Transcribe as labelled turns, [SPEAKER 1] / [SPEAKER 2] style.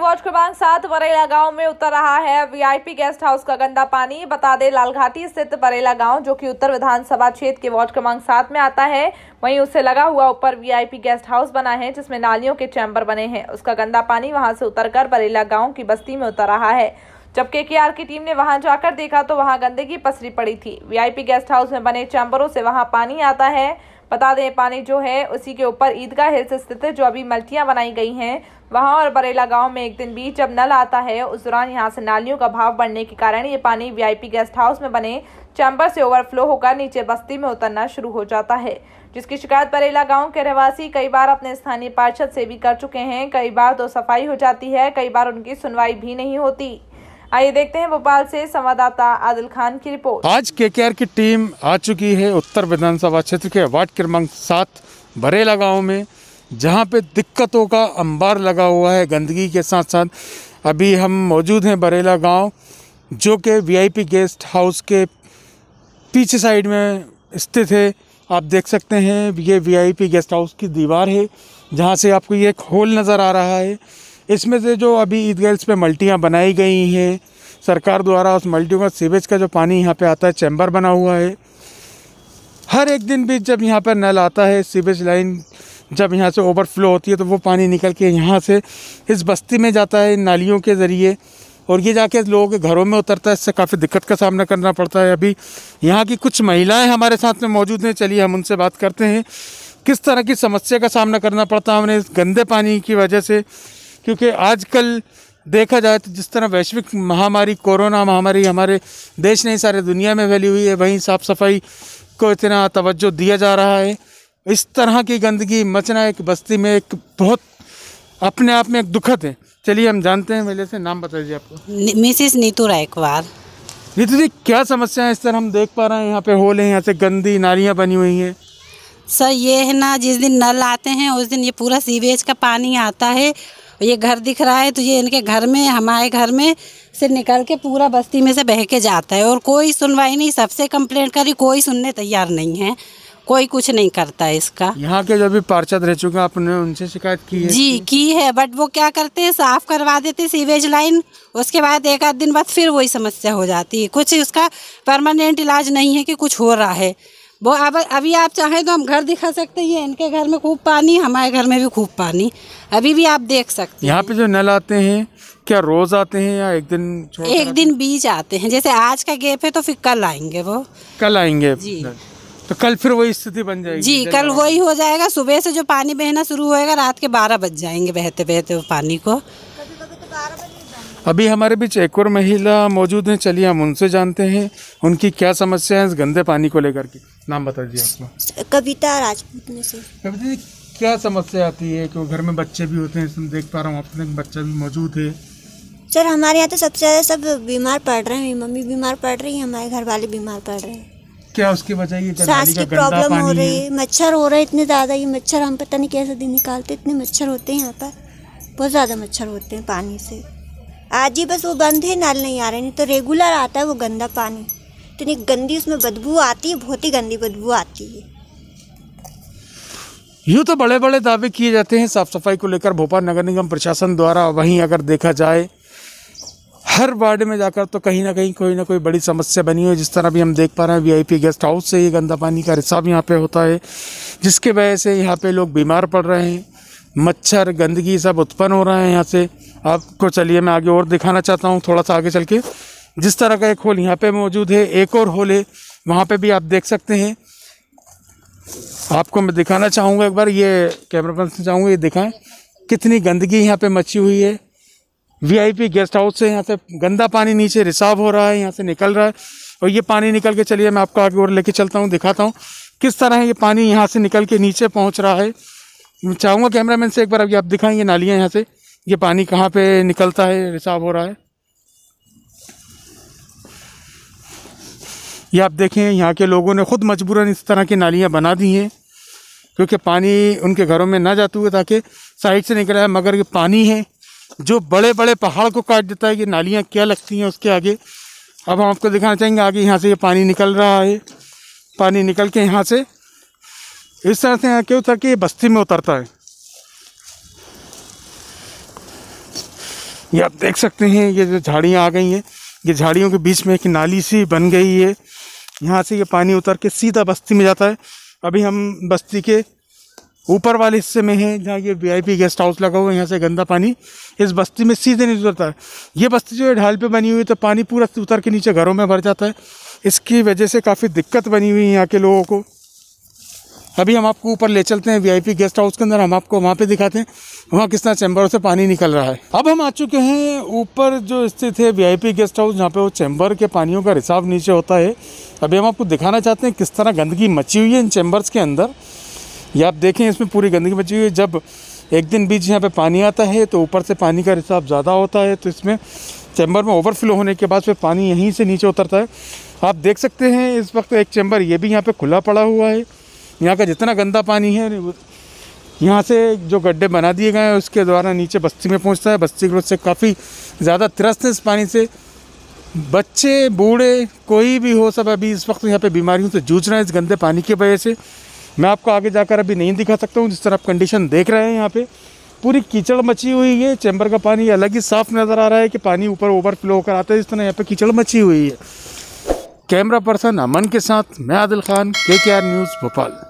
[SPEAKER 1] watch क्रमांक सात बरेला गांव में उतर रहा है वीआईपी गेस्ट हाउस का गंदा पानी बता दे लालघाटी स्थित बरेला गांव जो कि उत्तर विधानसभा क्षेत्र के वॉर्ड क्रमांक सात में आता है वहीं उससे लगा हुआ ऊपर वीआईपी गेस्ट हाउस बना है जिसमें नालियों के चैम्बर बने हैं उसका गंदा पानी वहां से उतर बरेला गाँव की बस्ती में उतर रहा है जब के की टीम ने वहां जाकर देखा तो वहां गंदगी पसरी पड़ी थी वीआईपी गेस्ट हाउस में बने चैम्बरों से वहां पानी आता है बता दें पानी जो है उसी के ऊपर ईदगाह हिल्स स्थित जो अभी मल्टियाँ बनाई गई हैं वहाँ और बरेला गांव में एक दिन बीच जब नल आता है उस दौरान यहाँ से नालियों का भाव बढ़ने के कारण ये पानी वीआईपी गेस्ट हाउस में बने चैम्बर से ओवरफ्लो होकर नीचे बस्ती में उतरना शुरू हो जाता है जिसकी शिकायत बरेला गांव के रहवासी कई बार अपने स्थानीय पार्षद से भी कर चुके हैं कई बार तो सफाई हो जाती है कई बार उनकी सुनवाई भी नहीं होती आइए देखते हैं भोपाल से संवाददाता आदिल खान की रिपोर्ट
[SPEAKER 2] आज के की टीम आ चुकी है उत्तर विधानसभा क्षेत्र के वार्ड क्रमांक सात बरेला गाँव में जहाँ पे दिक्कतों का अंबार लगा हुआ है गंदगी के साथ साथ अभी हम मौजूद हैं बरेला गाँव जो कि वीआईपी गेस्ट हाउस के पीछे साइड में स्थित है आप देख सकते हैं ये वीआईपी गेस्ट हाउस की दीवार है जहाँ से आपको ये एक होल नज़र आ रहा है इसमें से जो अभी गैल्स पे मल्टियाँ बनाई गई हैं सरकार द्वारा उस मल्टियों का सीवेज का जो पानी यहाँ पे आता है चैम्बर बना हुआ है हर एक दिन भी जब यहाँ पर नल आता है सीवेज लाइन जब यहाँ से ओवरफ्लो होती है तो वो पानी निकल के यहाँ से इस बस्ती में जाता है नालियों के ज़रिए और ये जाके लोगों के घरों में उतरता है इससे काफ़ी दिक्कत का सामना करना पड़ता है अभी यहाँ की कुछ महिलाएं हमारे साथ में मौजूद हैं चलिए हम उनसे बात करते हैं किस तरह की समस्या का सामना करना पड़ता है हमने गंदे पानी की वजह से क्योंकि आजकल देखा जाए तो जिस तरह वैश्विक महामारी कोरोना महामारी हमारे देश नहीं सारे दुनिया में फैली हुई है वहीं साफ़ सफाई को इतना तवज्जो दिया जा रहा है इस तरह की गंदगी मचना एक बस्ती में एक बहुत अपने आप में एक दुखद है चलिए हम जानते हैं मेले से नाम बता दीजिए आपको मिसिस नीतू रायकवार नीतू जी क्या समस्या है इस तरह हम देख पा रहे हैं यहाँ पे होल है यहाँ से गंदी नालियाँ बनी हुई हैं
[SPEAKER 3] सर ये है ना जिस दिन नल आते हैं उस दिन ये पूरा सीवेज का पानी आता है ये घर दिख रहा है तो ये इनके घर में हमारे घर में से निकल के पूरा बस्ती में से बह के जाता है और कोई सुनवाई नहीं सबसे कंप्लेंट करी कोई सुनने तैयार नहीं है कोई कुछ नहीं करता है इसका यहाँ के जो भी पार्षद रह चुके आपने उनसे शिकायत की है जी की है बट वो क्या करते हैं साफ करवा देते सीवेज लाइन उसके बाद एक आध दिन बाद फिर वही समस्या हो जाती है कुछ उसका परमानेंट इलाज नहीं है कि कुछ हो रहा है वो अब अभी आप चाहें तो हम घर दिखा सकते हैं इनके घर में खूब पानी हमारे घर में भी खूब पानी अभी भी आप देख सकते
[SPEAKER 2] यहाँ पे जो नल आते हैं क्या रोज आते हैं या एक दिन एक
[SPEAKER 3] दिन बीच आते हैं जैसे आज का गैप है तो फिर कल आएंगे वो
[SPEAKER 2] कल आएंगे जी तो कल फिर वही स्थिति बन जाएगी जी कल वही
[SPEAKER 3] हो जाएगा सुबह से जो पानी बहना शुरू होगा रात के बारह बज जाएंगे
[SPEAKER 2] बहते बहते वो पानी को अभी हमारे बीच एक और महिला मौजूद हैं चलिए हम उनसे जानते हैं उनकी क्या समस्या है इस गंदे पानी को लेकर के नाम बता दीजिए आपका कविता राजपूत में से कविता जी क्या समस्या आती है क्यों घर में बच्चे भी होते हैं देख पा रहा हूँ अपने बच्चा भी मौजूद है सर हमारे यहाँ तो सबसे ज़्यादा सब बीमार पड़ रहे हैं मम्मी बीमार पड़ रही है हमारे घर वाले बीमार पड़ रहे हैं क्या उसकी वजह ये सांस की प्रॉब्लम हो रही है मच्छर हो रहे हैं इतने ज़्यादा ये मच्छर हम पता नहीं कैसे दिन निकालते इतने मच्छर होते हैं यहाँ पर बहुत ज़्यादा मच्छर होते हैं पानी से आज ही बस वो बंद है नल नहीं आ रहे नहीं तो रेगुलर आता है वो गंदा पानी इतनी गंदी उसमें बदबू आती है बहुत ही गंदी बदबू आती है यूँ तो बड़े बड़े दावे किए जाते हैं साफ़ सफाई को लेकर भोपाल नगर निगम प्रशासन द्वारा वहीं अगर देखा जाए हर वार्ड में जाकर तो कहीं ना कहीं कोई ना कोई बड़ी समस्या बनी हुई जिस तरह भी हम देख पा रहे हैं वीआईपी गेस्ट हाउस से ही गंदा पानी का रिसाव यहाँ पे होता है जिसके वजह से यहाँ पे लोग बीमार पड़ रहे हैं मच्छर गंदगी सब उत्पन्न हो रहे हैं यहाँ से आपको चलिए मैं आगे और दिखाना चाहता हूँ थोड़ा सा आगे चल के जिस तरह का एक होल यहाँ पे मौजूद है एक और होल है वहाँ पे भी आप देख सकते हैं आपको मैं दिखाना चाहूँगा एक बार ये कैमरा पर्सन से चाहूँगा ये दिखाएं कितनी गंदगी यहाँ पे मची हुई है वीआईपी गेस्ट हाउस से यहाँ से गंदा पानी नीचे रिसाव हो रहा है यहाँ से निकल रहा है और ये पानी निकल के चलिए मैं आपको आगे और लेके चलता हूँ दिखाता हूँ किस तरह है ये पानी यहाँ से निकल के नीचे पहुँच रहा है मैं चाहूँगा कैमरा से एक बार अभी आप दिखाएँ ये नालियाँ यहाँ से ये पानी कहाँ पर निकलता है रिसाव हो रहा है ये आप देखें यहाँ के लोगों ने ख़ुद मजबूरन इस तरह की नालियाँ बना दी हैं क्योंकि पानी उनके घरों में ना जाते हुए ताकि साइड से निकला है मगर ये पानी है जो बड़े बड़े पहाड़ को काट देता है ये नालियाँ क्या लगती हैं उसके आगे अब हम आपको दिखाना चाहेंगे आगे यहाँ से ये पानी निकल रहा है पानी निकल के यहाँ से इस तरह से यहाँ क्यों उतर कि बस्ती में उतरता है ये आप देख सकते हैं ये जो झाड़ियाँ आ गई हैं ये झाड़ियों के बीच में एक नाली सी बन गई है यहाँ से ये पानी उतर के सीधा बस्ती में जाता है अभी हम बस्ती के ऊपर वाले हिस्से में हैं जहाँ ये वीआईपी गेस्ट हाउस लगा हुआ है यहाँ से गंदा पानी इस बस्ती में सीधे नहीं उतरता है ये बस्ती जो है ढाल पे बनी हुई है तो पानी पूरा उतर के नीचे घरों में भर जाता है इसकी वजह से काफ़ी दिक्कत बनी हुई है यहाँ के लोगों को अभी हम आपको ऊपर ले चलते हैं वीआईपी गेस्ट हाउस के अंदर हम आपको वहाँ पे दिखाते हैं वहाँ किस तरह चैम्बरों से पानी निकल रहा है अब हम आ चुके हैं ऊपर जो स्थित है वीआईपी गेस्ट हाउस जहाँ पे वो चैम्बर के पानियों का रिसाव नीचे होता है अभी हम आपको दिखाना चाहते हैं किस तरह गंदगी मची हुई है इन चैम्बर्स के अंदर ये आप देखें इसमें पूरी गंदगी मची हुई है जब एक दिन बीच यहाँ पर पानी आता है तो ऊपर से पानी का रिसाव ज़्यादा होता है तो इसमें चैम्बर में ओवरफ्लो होने के बाद फिर पानी यहीं से नीचे उतरता है आप देख सकते हैं इस वक्त एक चैम्बर ये भी यहाँ पर खुला पड़ा हुआ है यहाँ का जितना गंदा पानी है यहाँ से जो गड्ढे बना दिए गए हैं उसके द्वारा नीचे बस्ती में पहुँचता है बस्ती के लोग से काफ़ी ज़्यादा त्रस्त है इस पानी से बच्चे बूढ़े कोई भी हो सब अभी इस वक्त यहाँ पे बीमारियों से जूझ रहे हैं इस गंदे पानी की वजह से मैं आपको आगे जाकर अभी नहीं दिखा सकता हूँ जिस तरह आप कंडीशन देख रहे हैं यहाँ पे पूरी कीचड़ मची हुई है चैम्बर का पानी अलग ही साफ नज़र आ रहा है कि पानी ऊपर ओवरफ्लो होकर आता है जिस तरह यहाँ पर कीचड़ मची हुई है कैमरा पर्सन अमन के साथ मैं आदिल खान के न्यूज़ भोपाल